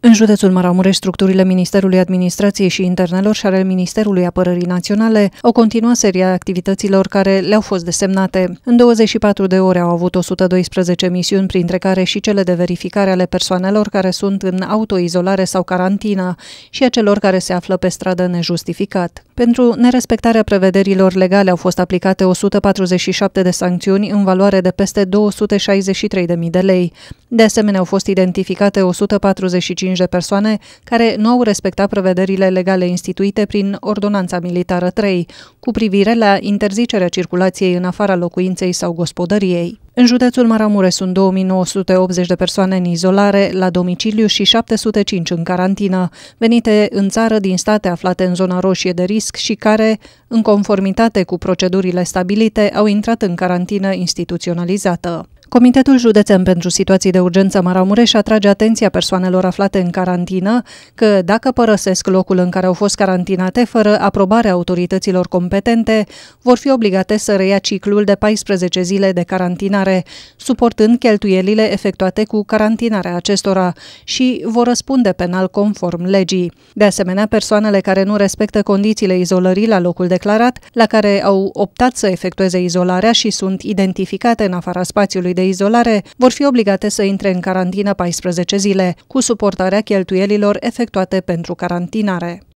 În județul Maramureș, structurile Ministerului Administrației și Internelor și ale Ministerului Apărării Naționale au continuat seria activităților care le-au fost desemnate. În 24 de ore au avut 112 misiuni, printre care și cele de verificare ale persoanelor care sunt în autoizolare sau carantină și a celor care se află pe stradă nejustificat. Pentru nerespectarea prevederilor legale au fost aplicate 147 de sancțiuni în valoare de peste 263.000 de lei. De asemenea, au fost identificate 145 de persoane care nu au respectat prevederile legale instituite prin Ordonanța Militară 3, cu privire la interzicerea circulației în afara locuinței sau gospodăriei. În județul Maramure sunt 2980 de persoane în izolare, la domiciliu și 705 în carantină, venite în țară din state aflate în zona roșie de risc și care, în conformitate cu procedurile stabilite, au intrat în carantină instituționalizată. Comitetul Județean pentru Situații de Urgență Maramureș atrage atenția persoanelor aflate în carantină că dacă părăsesc locul în care au fost carantinate fără aprobarea autorităților competente, vor fi obligate să reia ciclul de 14 zile de carantinare, suportând cheltuielile efectuate cu carantinarea acestora și vor răspunde penal conform legii. De asemenea, persoanele care nu respectă condițiile izolării la locul declarat, la care au optat să efectueze izolarea și sunt identificate în afara spațiului de izolare vor fi obligate să intre în carantină 14 zile, cu suportarea cheltuielilor efectuate pentru carantinare.